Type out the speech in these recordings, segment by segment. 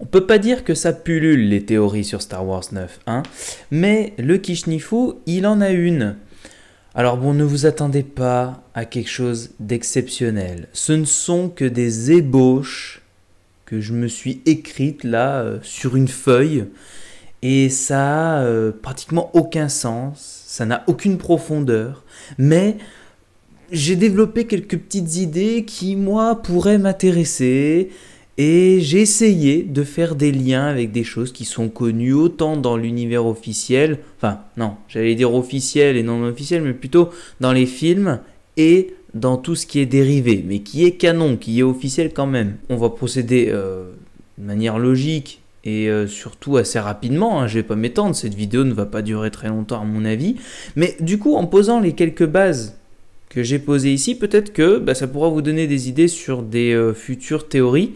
On peut pas dire que ça pullule les théories sur Star Wars 9, hein, mais le Kishnifu, il en a une. Alors bon, ne vous attendez pas à quelque chose d'exceptionnel. Ce ne sont que des ébauches que je me suis écrites là euh, sur une feuille et ça n'a euh, pratiquement aucun sens, ça n'a aucune profondeur, mais j'ai développé quelques petites idées qui moi pourraient m'intéresser et j'ai essayé de faire des liens avec des choses qui sont connues autant dans l'univers officiel, enfin non, j'allais dire officiel et non officiel, mais plutôt dans les films et dans tout ce qui est dérivé, mais qui est canon, qui est officiel quand même. On va procéder euh, de manière logique et euh, surtout assez rapidement, hein, je vais pas m'étendre, cette vidéo ne va pas durer très longtemps à mon avis, mais du coup en posant les quelques bases que j'ai posé ici, peut-être que bah, ça pourra vous donner des idées sur des euh, futures théories.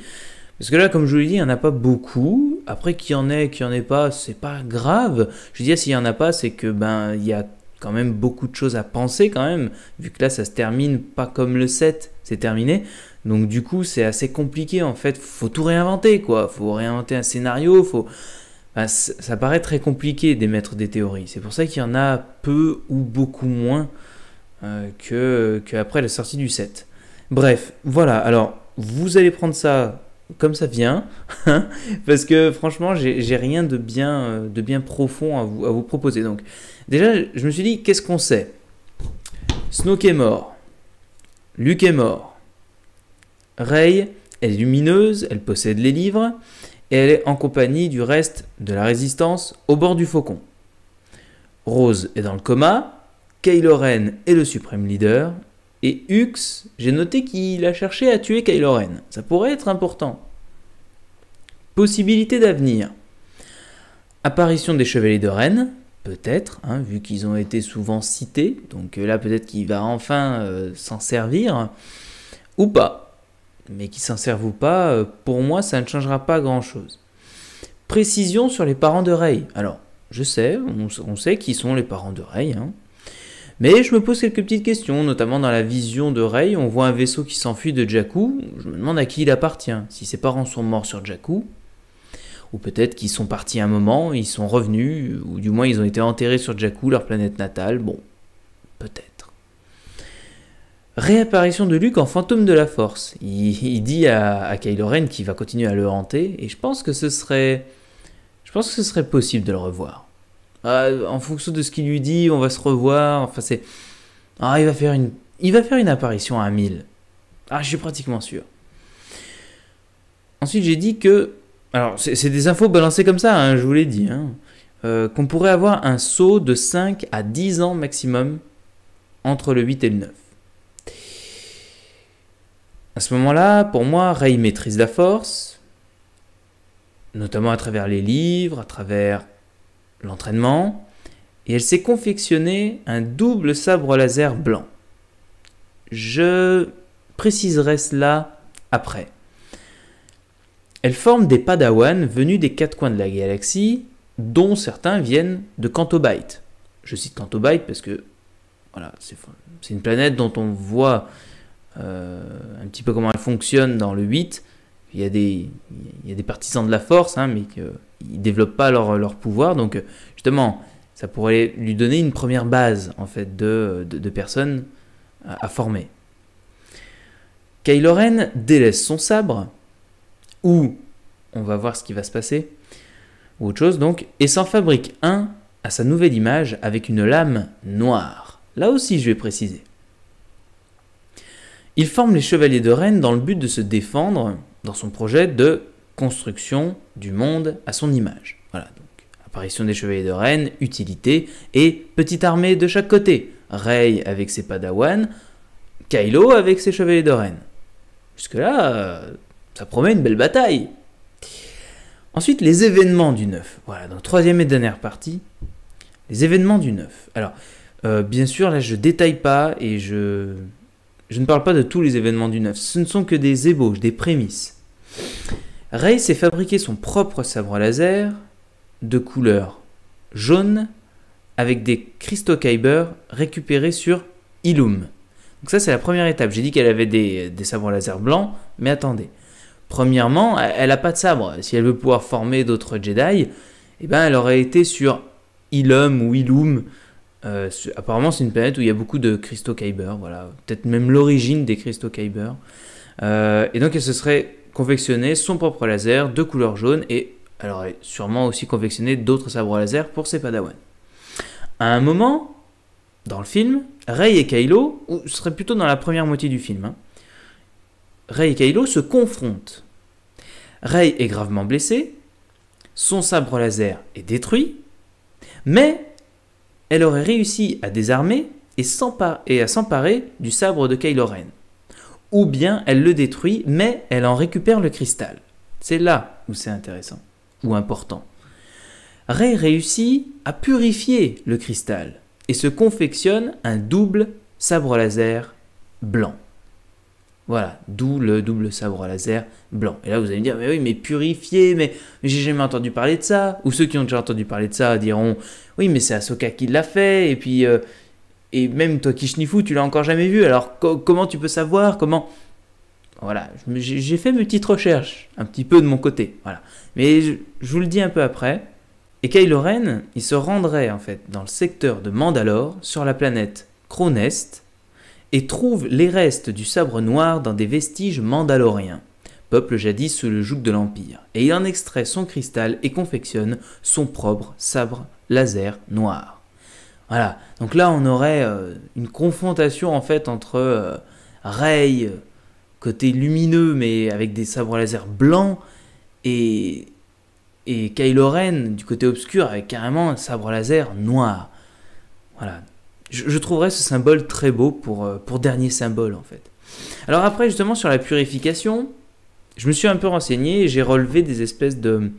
Parce que là, comme je vous l'ai dit, il n'y en a pas beaucoup. Après, qu'il y en ait, qu'il n'y en ait pas, c'est pas grave. Je dis, dire, s'il n'y en a pas, c'est que ben il y a quand même beaucoup de choses à penser quand même, vu que là, ça se termine pas comme le 7, c'est terminé. Donc du coup, c'est assez compliqué en fait. Faut tout réinventer quoi. Faut réinventer un scénario. Faut. Ben, ça paraît très compliqué d'émettre des théories. C'est pour ça qu'il y en a peu ou beaucoup moins. Euh, que, après la sortie du 7. Bref, voilà. Alors, vous allez prendre ça comme ça vient, hein, parce que franchement, j'ai rien de bien, euh, de bien profond à vous, proposer. Donc, déjà, je me suis dit, qu'est-ce qu'on sait Snoke est mort. Luke est mort. Rey, est lumineuse, elle possède les livres, et elle est en compagnie du reste de la résistance au bord du faucon. Rose est dans le coma, Kylo Ren est le suprême leader. Et Hux, j'ai noté qu'il a cherché à tuer Kylo Ren. Ça pourrait être important. Possibilité d'avenir. Apparition des chevaliers de Rennes, peut-être, hein, vu qu'ils ont été souvent cités. Donc là, peut-être qu'il va enfin euh, s'en servir. Ou pas. Mais qu'il s'en serve ou pas, euh, pour moi, ça ne changera pas grand-chose. Précision sur les parents de Rey. Alors, je sais, on, sait qui sont les parents de Rey. Hein. Mais je me pose quelques petites questions, notamment dans la vision de Rey, on voit un vaisseau qui s'enfuit de Jakku, je me demande à qui il appartient, si ses parents sont morts sur Jakku, ou peut-être qu'ils sont partis un moment, ils sont revenus, ou du moins ils ont été enterrés sur Jakku, leur planète natale, bon, peut-être. Réapparition de Luke en fantôme de la force. Il, dit à, à, Kylo Ren qu'il va continuer à le hanter, et je pense que ce serait... Je pense que ce serait possible de le revoir. Ah, en fonction de ce qu'il lui dit, on va se revoir. Enfin, c'est. Ah, il va faire une, il va faire une apparition à 1000. Ah, je suis pratiquement sûr. Ensuite, j'ai dit que. Alors, c'est des infos balancées comme ça, hein, je vous l'ai dit. Hein. Euh, qu'on pourrait avoir un saut de 5 à 10 ans maximum entre le 8 et le 9. À ce moment-là, pour moi, Rey maîtrise la force, notamment à travers les livres, à travers l'entraînement, et elle s'est confectionnée un double sabre laser blanc. Je préciserai cela après. Elle forme des padawans venus des quatre coins de la galaxie, dont certains viennent de Cantobite. Je cite Cantobite parce que voilà, c'est une planète dont on voit euh, un petit peu comment elle fonctionne dans le 8, il y a des, partisans de la force, hein, mais ils ne développent pas leur, pouvoir. Donc, euh, justement, ça pourrait lui donner une première base, en fait, de, personnes à, former. Kylo Ren délaisse son sabre, ou on va voir ce qui va se passer, ou autre chose donc, et s'en fabrique un à sa nouvelle image avec une lame noire. Là aussi, je vais préciser. Il forme les chevaliers de Rennes dans le but de se défendre dans son projet de construction du monde à son image. Voilà, donc apparition des chevaliers de Rennes, utilité et petite armée de chaque côté. Rey avec ses padawans, Kylo avec ses chevaliers de Rennes. Jusque-là, euh, ça promet une belle bataille. Ensuite, les événements du 9. Voilà, la troisième et dernière partie. Les événements du 9. Alors, euh, bien sûr, là, je détaille pas et je, je ne parle pas de tous les événements du 9. Ce ne sont que des ébauches, des prémices. Rey s'est fabriqué son propre sabre laser de couleur jaune avec des cristaux Kyber récupérés sur Ilum Donc ça c'est la première étape. J'ai dit qu'elle avait des, des sabres laser blancs, mais attendez. Premièrement, elle n'a pas de sabre. Si elle veut pouvoir former d'autres Jedi, eh ben, elle aurait été sur Ilum ou Ilum. Euh, apparemment, c'est une planète où il y a beaucoup de cristaux Kyber. Voilà. Peut-être même l'origine des cristaux Kyber. Euh, et donc, elle se serait confectionner son propre laser de couleur jaune et elle aurait sûrement aussi confectionné d'autres sabres laser pour ses padawans. À un moment, dans le film, Rey et Kylo, ou ce serait plutôt dans la première moitié du film, Ray hein, Rey et Kylo se confrontent. Rey est gravement blessé, son sabre laser est détruit, mais elle aurait réussi à désarmer et, et à s'emparer du sabre de Kylo Ren ou bien elle le détruit, mais elle en récupère le cristal. C'est là où c'est intéressant, ou important. Ray réussit à purifier le cristal et se confectionne un double sabre laser blanc. Voilà, d'où le double sabre laser blanc. Et là, vous allez me dire, mais oui, mais purifier, mais, j'ai jamais entendu parler de ça. Ou ceux qui ont déjà entendu parler de ça diront, oui, mais c'est Ahsoka qui l'a fait, et puis euh, et même toi, Kishnifu, tu l'as encore jamais vu. Alors comment tu peux savoir Comment Voilà, j'ai fait mes petites recherches, un petit peu de mon côté. Voilà. Mais je, vous le dis un peu après. Et Kylo Ren, il se rendrait en fait dans le secteur de Mandalore, sur la planète Cronest, et trouve les restes du sabre noir dans des vestiges mandaloriens, peuple jadis sous le joug de l'Empire, et il en extrait son cristal et confectionne son propre sabre laser noir. Voilà. Donc là, on aurait euh, une confrontation en fait entre euh, Rey, euh, côté lumineux, mais avec des sabres laser blancs, et, et Kylo Ren, du côté obscur, avec carrément un sabre laser noir. Voilà. Je, trouverais ce symbole très beau pour, pour dernier symbole en fait. Alors après, justement, sur la purification, je me suis un peu renseigné et j'ai relevé des espèces de.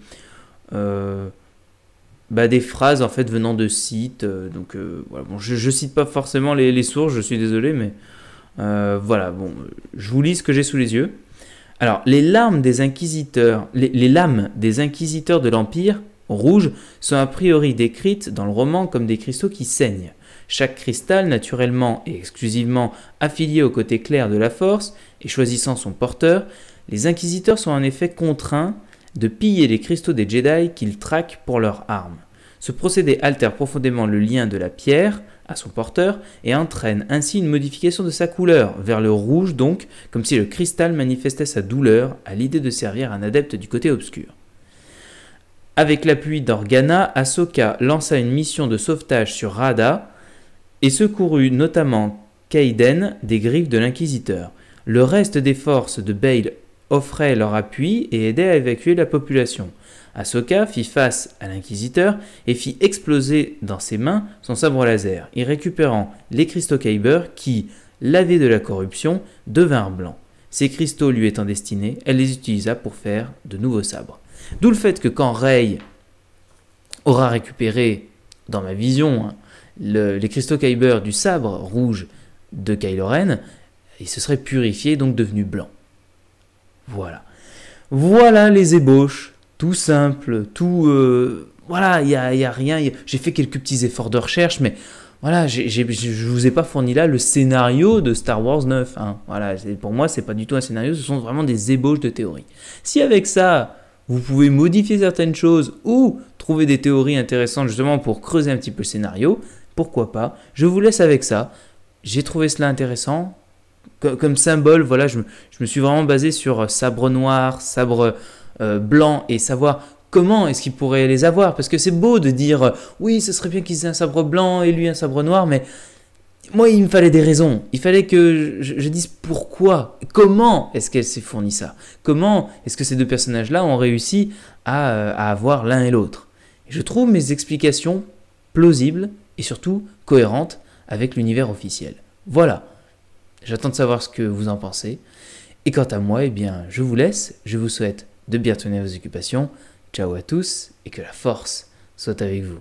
Bah, des phrases en fait venant de sites. Euh, donc euh, voilà, bon, je, ne cite pas forcément les, sources, je suis désolé, mais euh, voilà, bon, je vous lis ce que j'ai sous les yeux. Alors, les larmes des inquisiteurs, les, les lames des inquisiteurs de l'Empire rouge sont a priori décrites dans le roman comme des cristaux qui saignent. Chaque cristal, naturellement et exclusivement affilié au côté clair de la force et choisissant son porteur, les inquisiteurs sont en effet contraints de piller les cristaux des Jedi qu'ils traquent pour leurs armes. Ce procédé altère profondément le lien de la pierre à son porteur et entraîne ainsi une modification de sa couleur, vers le rouge donc, comme si le cristal manifestait sa douleur à l'idée de servir un adepte du côté obscur. Avec l'appui d'Organa, Ahsoka lança une mission de sauvetage sur Rada et secourut notamment Kaiden des griffes de l'Inquisiteur. Le reste des forces de Bale offraient leur appui et aidaient à évacuer la population. Ahsoka fit face à l'inquisiteur et fit exploser dans ses mains son sabre laser, y récupérant les cristaux Kyber qui, lavés de la corruption, devinrent blancs. Ces cristaux lui étant destinés, elle les utilisa pour faire de nouveaux sabres. D'où le fait que quand Rey aura récupéré, dans ma vision, hein, les cristaux Kyber du sabre rouge de Kylo Ren, il se serait purifié, donc devenu blanc. Voilà. Voilà les ébauches, tout simple, tout... Euh, voilà, il n'y a, y a, rien. J'ai fait quelques petits efforts de recherche, mais voilà, je ne vous ai pas fourni là le scénario de Star Wars 9. Hein. Voilà, pour moi, ce n'est pas du tout un scénario, ce sont vraiment des ébauches de théories. Si avec ça, vous pouvez modifier certaines choses ou trouver des théories intéressantes justement pour creuser un petit peu le scénario, pourquoi pas Je vous laisse avec ça. J'ai trouvé cela intéressant comme, symbole, voilà, je, me suis vraiment basé sur euh, sabre noir, sabre euh, blanc et savoir comment est-ce qu'ils pourrait les avoir. Parce que c'est beau de dire euh, oui, ce serait bien qu'ils aient un sabre blanc et lui un sabre noir, mais moi, il me fallait des raisons. Il fallait que je, dise pourquoi, comment est-ce qu'elle s'est fournie ça, comment est-ce que ces deux personnages-là ont réussi à avoir l'un et l'autre. Je trouve mes explications plausibles et surtout cohérentes avec l'univers officiel. Voilà. J'attends de savoir ce que vous en pensez. Et quant à moi, eh bien, je vous laisse. Je vous souhaite de bien tenir vos occupations. Ciao à tous et que la force soit avec vous.